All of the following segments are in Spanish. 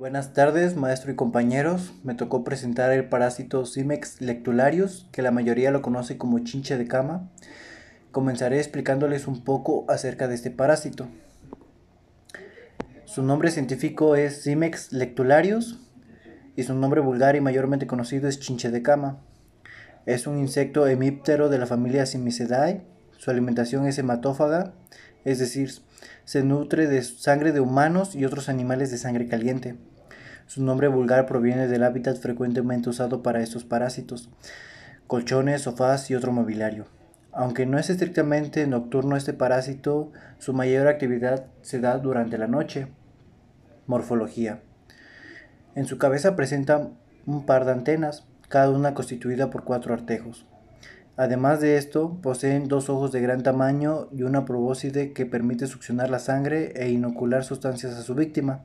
Buenas tardes, maestro y compañeros. Me tocó presentar el parásito Cimex lectularius, que la mayoría lo conoce como chinche de cama. Comenzaré explicándoles un poco acerca de este parásito. Su nombre científico es Cimex lectularius y su nombre vulgar y mayormente conocido es chinche de cama. Es un insecto hemíptero de la familia Cimicidae. Su alimentación es hematófaga, es decir, se nutre de sangre de humanos y otros animales de sangre caliente. Su nombre vulgar proviene del hábitat frecuentemente usado para estos parásitos, colchones, sofás y otro mobiliario. Aunque no es estrictamente nocturno este parásito, su mayor actividad se da durante la noche. Morfología. En su cabeza presenta un par de antenas, cada una constituida por cuatro artejos. Además de esto, poseen dos ojos de gran tamaño y una probóscide que permite succionar la sangre e inocular sustancias a su víctima.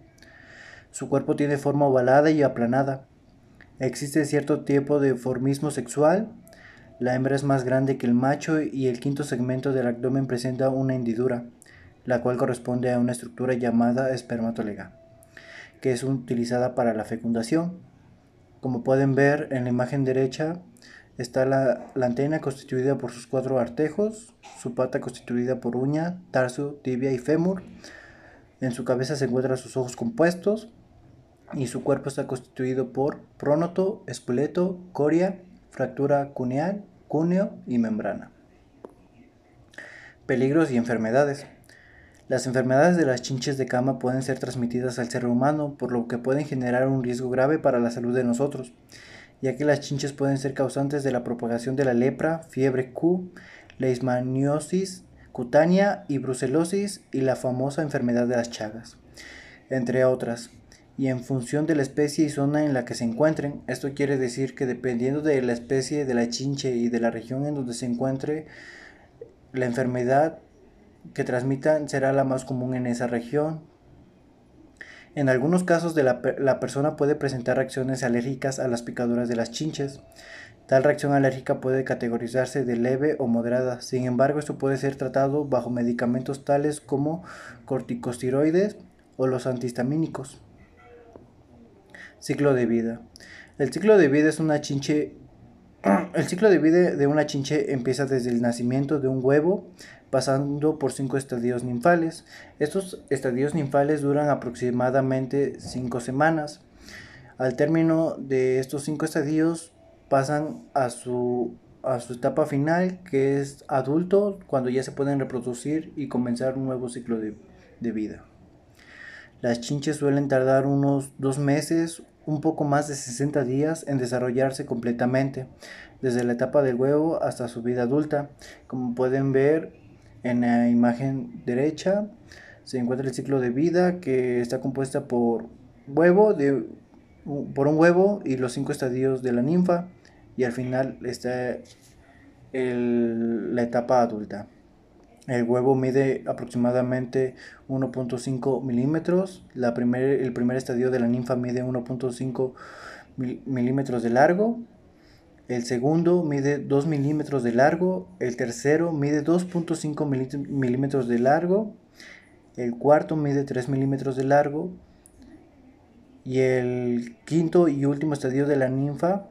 Su cuerpo tiene forma ovalada y aplanada. Existe cierto tipo de formismo sexual. La hembra es más grande que el macho y el quinto segmento del abdomen presenta una hendidura, la cual corresponde a una estructura llamada espermatolega, que es utilizada para la fecundación. Como pueden ver en la imagen derecha, Está la, antena constituida por sus cuatro artejos, su pata constituida por uña, tarso, tibia y fémur. En su cabeza se encuentran sus ojos compuestos y su cuerpo está constituido por prónoto, esqueleto, coria, fractura cuneal, cúneo y membrana. Peligros y enfermedades. Las enfermedades de las chinches de cama pueden ser transmitidas al ser humano, por lo que pueden generar un riesgo grave para la salud de nosotros ya que las chinches pueden ser causantes de la propagación de la lepra, fiebre Q, leishmaniosis cutánea y brucelosis y la famosa enfermedad de las chagas, entre otras. Y en función de la especie y zona en la que se encuentren, esto quiere decir que dependiendo de la especie de la chinche y de la región en donde se encuentre, la enfermedad que transmitan será la más común en esa región, en algunos casos la, persona puede presentar reacciones alérgicas a las picaduras de las chinches. Tal reacción alérgica puede categorizarse de leve o moderada. Sin embargo, esto puede ser tratado bajo medicamentos tales como corticosteroides o los antihistamínicos. Ciclo de vida. El ciclo de vida es una chinche El ciclo de vida de una chinche empieza desde el nacimiento de un huevo, pasando por cinco estadios ninfales. Estos estadios ninfales duran aproximadamente cinco semanas. Al término de estos cinco estadios pasan a su, a su etapa final, que es adulto, cuando ya se pueden reproducir y comenzar un nuevo ciclo de, de vida. Las chinches suelen tardar unos dos meses un poco más de 60 días en desarrollarse completamente, desde la etapa del huevo hasta su vida adulta. Como pueden ver en la imagen derecha, se encuentra el ciclo de vida que está compuesta por, huevo de, por un huevo y los cinco estadios de la ninfa, y al final está la etapa adulta. El huevo mide aproximadamente 1.5 milímetros. La el primer estadio de la ninfa mide 1.5 milímetros de largo. El segundo mide 2 milímetros de largo. El tercero mide 2.5 milímetros de largo. El cuarto mide 3 milímetros de largo. Y el quinto y último estadio de la ninfa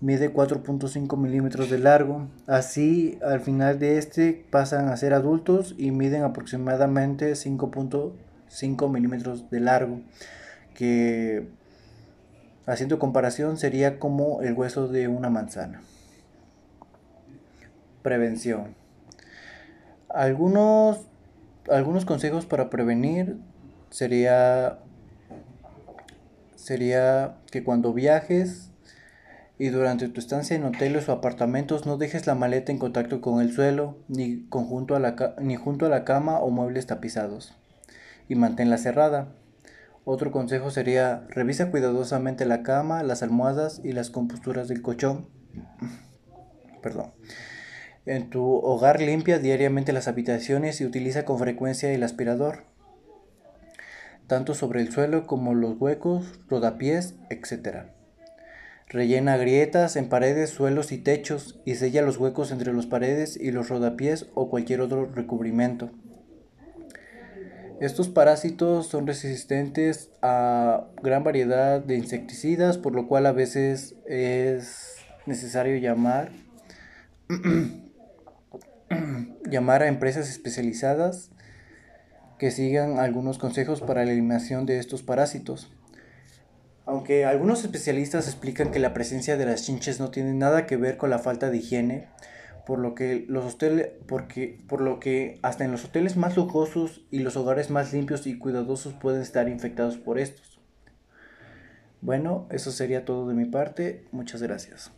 mide 4.5 milímetros de largo. Así, al final de este pasan a ser adultos y miden aproximadamente 5.5 milímetros de largo, que haciendo comparación sería como el hueso de una manzana. Prevención. Algunos, algunos consejos para prevenir sería, sería que cuando viajes y durante tu estancia en hoteles o apartamentos no dejes la maleta en contacto con el suelo, ni, junto a la ni junto a la cama o muebles tapizados. Y manténla cerrada. Otro consejo sería, revisa cuidadosamente la cama, las almohadas y las composturas del colchón. Perdón. En tu hogar limpia diariamente las habitaciones y utiliza con frecuencia el aspirador, tanto sobre el suelo como los huecos, rodapiés, etc. Rellena grietas en paredes, suelos y techos y sella los huecos entre las paredes y los rodapiés o cualquier otro recubrimiento. Estos parásitos son resistentes a gran variedad de insecticidas, por lo cual a veces es necesario llamar, llamar a empresas especializadas que sigan algunos consejos para la eliminación de estos parásitos. Aunque algunos especialistas explican que la presencia de las chinches no tiene nada que ver con la falta de higiene, por lo que los hoteles, porque, por lo que hasta en los hoteles más lujosos y los hogares más limpios y cuidadosos pueden estar infectados por estos. Bueno, eso sería todo de mi parte. Muchas gracias.